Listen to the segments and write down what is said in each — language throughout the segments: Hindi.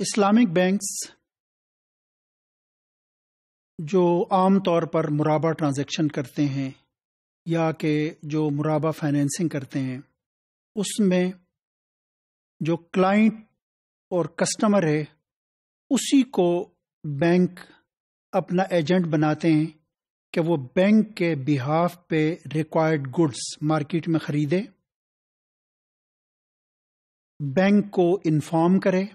इस्लामिक बैंक्स जो आम तौर पर मुराबा ट्रांजैक्शन करते हैं या कि जो मुराबा फाइनेंसिंग करते हैं उसमें जो क्लाइंट और कस्टमर है उसी को बैंक अपना एजेंट बनाते हैं कि वो बैंक के बिहाफ पे रिक्वायर्ड गुड्स मार्केट में ख़रीदे बैंक को इन्फॉर्म करे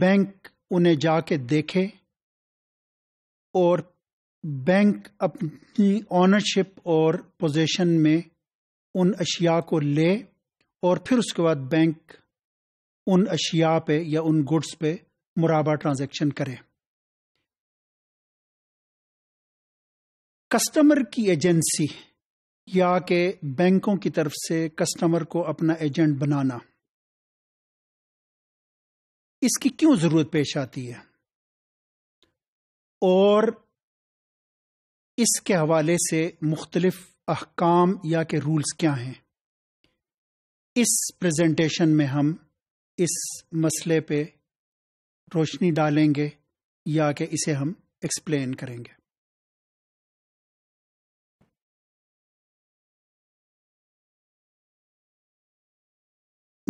बैंक उन्हें जाके देखे और बैंक अपनी ऑनरशिप और पोजीशन में उन अशिया को ले और फिर उसके बाद बैंक उन अशिया पे या उन गुड्स पे मुराबा ट्रांजैक्शन करे कस्टमर की एजेंसी या के बैंकों की तरफ से कस्टमर को अपना एजेंट बनाना इसकी क्यों जरूरत पेश आती है और इसके हवाले से मुख्तलिफ अहकाम या के रूल्स क्या हैं इस प्रेजेंटेशन में हम इस मसले पे रोशनी डालेंगे या कि इसे हम एक्सप्लेन करेंगे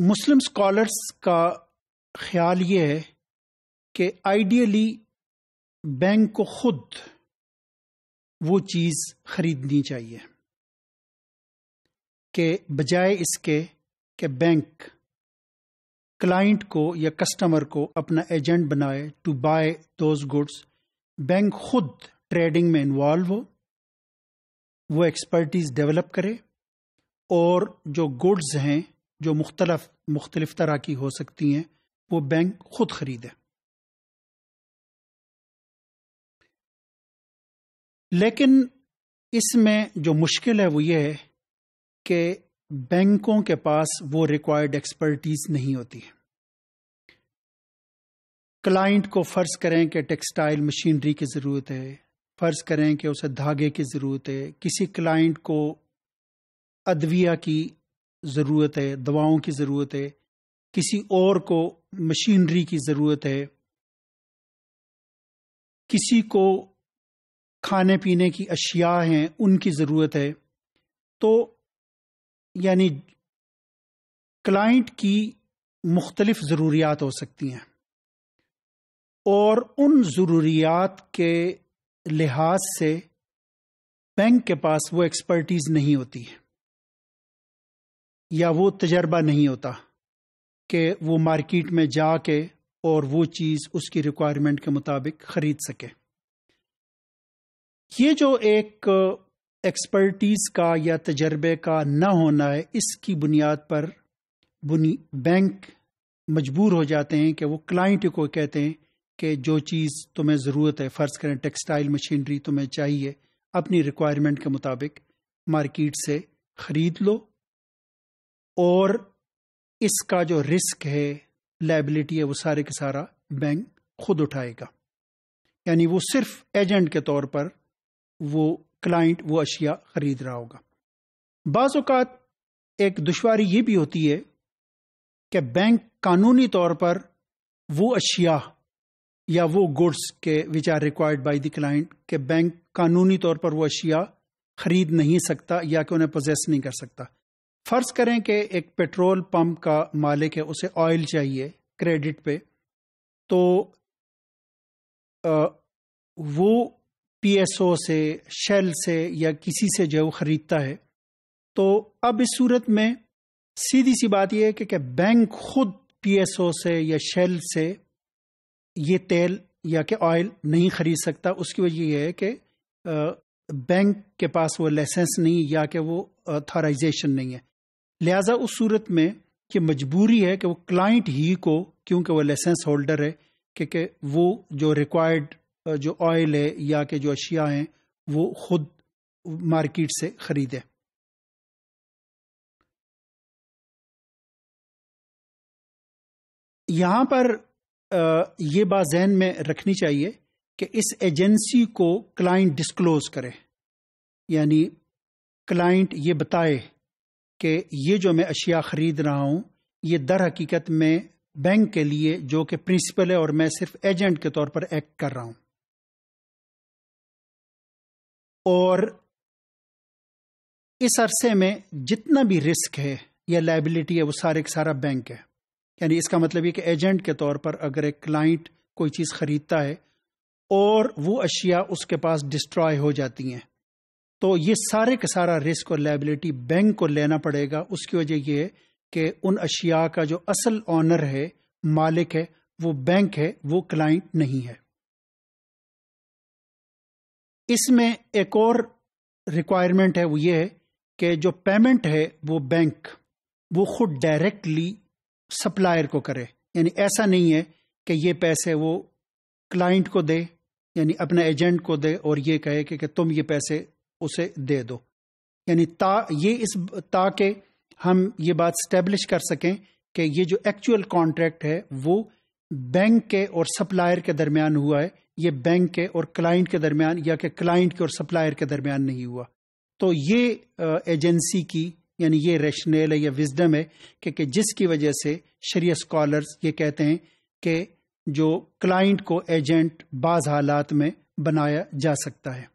मुस्लिम स्कॉलर्स का ख्याल ये है कि आइडियली बैंक को खुद वो चीज़ खरीदनी चाहिए के बजाय इसके कि बैंक क्लाइंट को या कस्टमर को अपना एजेंट बनाए to buy those goods bank खुद ट्रेडिंग में इन्वॉल्व हो वो एक्सपर्टीज डेवलप करे और जो गुड्स हैं जो मुख्तलफ मुख्तलिफ तरह की हो सकती हैं वो बैंक खुद खरीदे लेकिन इसमें जो मुश्किल है वो ये है कि बैंकों के पास वो रिक्वायर्ड एक्सपर्टीज नहीं होती है क्लाइंट को फ़र्ज़ करें कि टेक्सटाइल मशीनरी की ज़रूरत है फ़र्ज़ करें कि उसे धागे की ज़रूरत है किसी क्लाइंट को अदविया की ज़रूरत है दवाओं की ज़रूरत है किसी और को मशीनरी की ज़रूरत है किसी को खाने पीने की अशिया हैं उनकी ज़रूरत है तो यानी क्लाइंट की मुख्तलिफ ज़रूरियात हो सकती हैं और उन ज़रूरियात के लिहाज से बैंक के पास वो एक्सपर्टीज़ नहीं होती है या वो तजर्बा नहीं होता कि वो मार्केट में जाके और वो चीज़ उसकी रिक्वायरमेंट के मुताबिक ख़रीद सके ये जो एक एक्सपर्टीज़ का या तजर्बे का न होना है इसकी बुनियाद पर बुनी बैंक मजबूर हो जाते हैं कि वो क्लाइंट को कहते हैं कि जो चीज़ तुम्हें ज़रूरत है फ़र्ज़ करें टेक्सटाइल मशीनरी तुम्हें चाहिए अपनी रिक्वायरमेंट के मुताबिक मार्केट से ख़रीद लो और इसका जो रिस्क है लाइबिलिटी है वो सारे के सारा बैंक खुद उठाएगा यानी वो सिर्फ एजेंट के तौर पर वो क्लाइंट वो अशिया खरीद रहा होगा बाज़ात एक दुशारी ये भी होती है कि बैंक कानूनी तौर पर वो अशिया या वो गुड्स के which are required by the client के बैंक कानूनी तौर पर वो अशिया खरीद नहीं सकता या कि उन्हें पोजेस नहीं कर सकता फर्ज करें कि एक पेट्रोल पंप का मालिक है उसे ऑयल चाहिए क्रेडिट पे तो आ, वो पीएसओ से शेल से या किसी से जो खरीदता है तो अब इस सूरत में सीधी सी बात यह है कि, कि बैंक खुद पीएसओ से या शेल से ये तेल या कि ऑयल नहीं खरीद सकता उसकी वजह यह है कि बैंक के पास वो लाइसेंस नहीं या कि वो अथॉराइजेशन नहीं है लिहाजा उस सूरत में कि मजबूरी है कि वो क्लाइंट ही को क्योंकि वो लाइसेंस होल्डर है क्योंकि वो जो रिक्वायर्ड जो ऑयल है या कि जो अशिया हैं वो खुद मार्केट से खरीदे यहां पर ये बात जहन में रखनी चाहिए कि इस एजेंसी को क्लाइंट डिस्क्लोज करे यानी क्लाइंट ये बताए कि ये जो मैं अशिया ख़रीद रहा हूं ये दर हकीकत में बैंक के लिए जो कि प्रिंसिपल है और मैं सिर्फ एजेंट के तौर पर एक्ट कर रहा हूं और इस अरसे में जितना भी रिस्क है या लाइबिलिटी है वो सारे का सारा बैंक है यानी इसका मतलब ये कि एजेंट के तौर पर अगर एक क्लाइंट कोई चीज़ ख़रीदता है और वो अशिया उसके पास डिस्ट्रॉय हो जाती हैं तो ये सारे का सारा रिस्क और लाइबिलिटी बैंक को लेना पड़ेगा उसकी वजह यह है कि उन अशिया का जो असल ऑनर है मालिक है वो बैंक है वो क्लाइंट नहीं है इसमें एक और रिक्वायरमेंट है वो ये है कि जो पेमेंट है वो बैंक वो खुद डायरेक्टली सप्लायर को करे यानी ऐसा नहीं है कि ये पैसे वो क्लाइंट को दे यानी अपने एजेंट को दे और ये कहे कि, कि तुम ये पैसे उसे दे दो यानी ता ये इस ताकि हम ये बात स्टेब्लिश कर सकें कि ये जो एक्चुअल कॉन्ट्रैक्ट है वो बैंक के और सप्लायर के दरमियान हुआ है ये बैंक के और क्लाइंट के दरमियान या कि क्लाइंट के और सप्लायर के दरमियान नहीं हुआ तो ये एजेंसी की यानी ये रेशनेल है या विजडम है कि, कि जिसकी वजह से शरीय स्कॉलर्स ये कहते हैं कि जो क्लाइंट को एजेंट बाज हालात में बनाया जा सकता है